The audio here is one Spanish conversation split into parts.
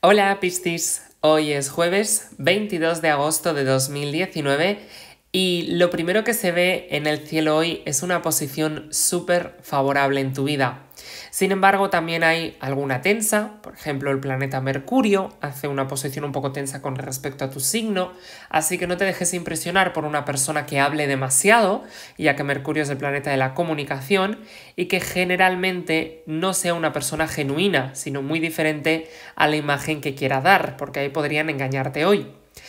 Hola pistis! hoy es jueves 22 de agosto de 2019 y lo primero que se ve en el cielo hoy es una posición súper favorable en tu vida. Sin embargo, también hay alguna tensa, por ejemplo, el planeta Mercurio hace una posición un poco tensa con respecto a tu signo, así que no te dejes impresionar por una persona que hable demasiado, ya que Mercurio es el planeta de la comunicación y que generalmente no sea una persona genuina, sino muy diferente a la imagen que quiera dar, porque ahí podrían engañarte hoy.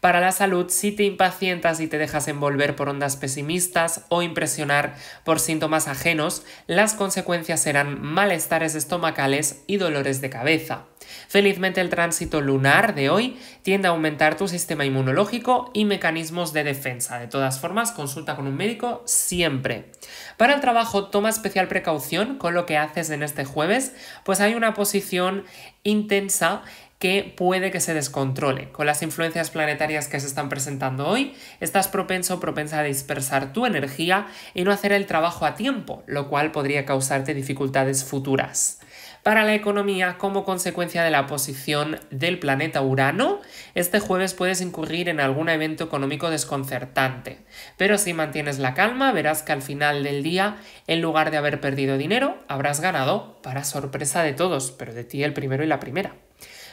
Para la salud, si te impacientas y te dejas envolver por ondas pesimistas o impresionar por síntomas ajenos, las consecuencias serán malestares estomacales y dolores de cabeza. Felizmente el tránsito lunar de hoy tiende a aumentar tu sistema inmunológico y mecanismos de defensa. De todas formas, consulta con un médico siempre. Para el trabajo, toma especial precaución con lo que haces en este jueves, pues hay una posición intensa que puede que se descontrole. Con las influencias planetarias que se están presentando hoy, estás propenso o propensa a dispersar tu energía y no hacer el trabajo a tiempo, lo cual podría causarte dificultades futuras. Para la economía, como consecuencia de la posición del planeta Urano, este jueves puedes incurrir en algún evento económico desconcertante. Pero si mantienes la calma, verás que al final del día, en lugar de haber perdido dinero, habrás ganado para sorpresa de todos, pero de ti el primero y la primera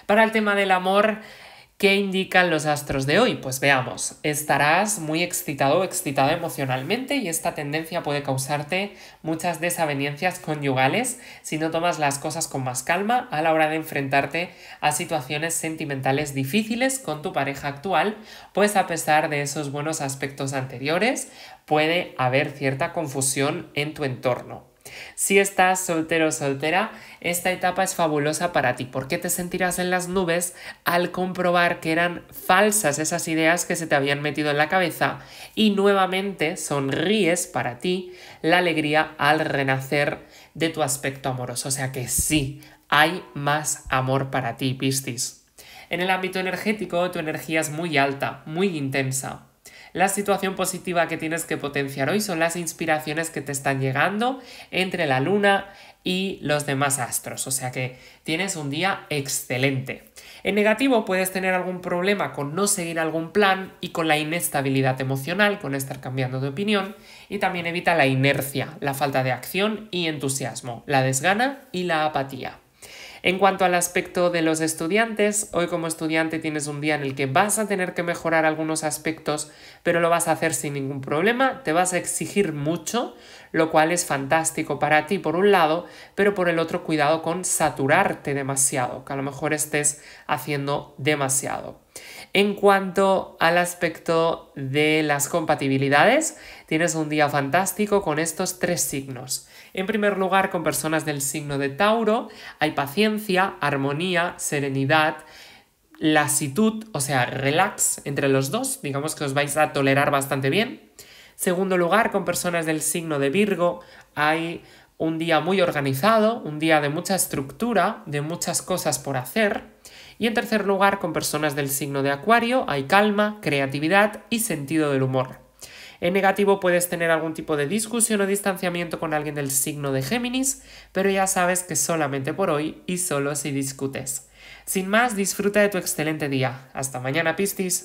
para el tema del amor. ¿Qué indican los astros de hoy? Pues veamos, estarás muy excitado o excitada emocionalmente y esta tendencia puede causarte muchas desavenencias conyugales si no tomas las cosas con más calma a la hora de enfrentarte a situaciones sentimentales difíciles con tu pareja actual, pues a pesar de esos buenos aspectos anteriores, puede haber cierta confusión en tu entorno. Si estás soltero o soltera, esta etapa es fabulosa para ti porque te sentirás en las nubes al comprobar que eran falsas esas ideas que se te habían metido en la cabeza y nuevamente sonríes para ti la alegría al renacer de tu aspecto amoroso. O sea que sí, hay más amor para ti, pistis. En el ámbito energético, tu energía es muy alta, muy intensa. La situación positiva que tienes que potenciar hoy son las inspiraciones que te están llegando entre la luna y los demás astros, o sea que tienes un día excelente. En negativo puedes tener algún problema con no seguir algún plan y con la inestabilidad emocional, con estar cambiando de opinión, y también evita la inercia, la falta de acción y entusiasmo, la desgana y la apatía. En cuanto al aspecto de los estudiantes, hoy como estudiante tienes un día en el que vas a tener que mejorar algunos aspectos, pero lo vas a hacer sin ningún problema, te vas a exigir mucho, lo cual es fantástico para ti por un lado, pero por el otro cuidado con saturarte demasiado, que a lo mejor estés haciendo demasiado. En cuanto al aspecto de las compatibilidades, tienes un día fantástico con estos tres signos. En primer lugar, con personas del signo de Tauro, hay paciencia, armonía, serenidad, lasitud, o sea, relax entre los dos, digamos que os vais a tolerar bastante bien. Segundo lugar, con personas del signo de Virgo, hay un día muy organizado, un día de mucha estructura, de muchas cosas por hacer. Y en tercer lugar, con personas del signo de Acuario hay calma, creatividad y sentido del humor. En negativo puedes tener algún tipo de discusión o distanciamiento con alguien del signo de Géminis, pero ya sabes que solamente por hoy y solo si discutes. Sin más, disfruta de tu excelente día. Hasta mañana, pistis.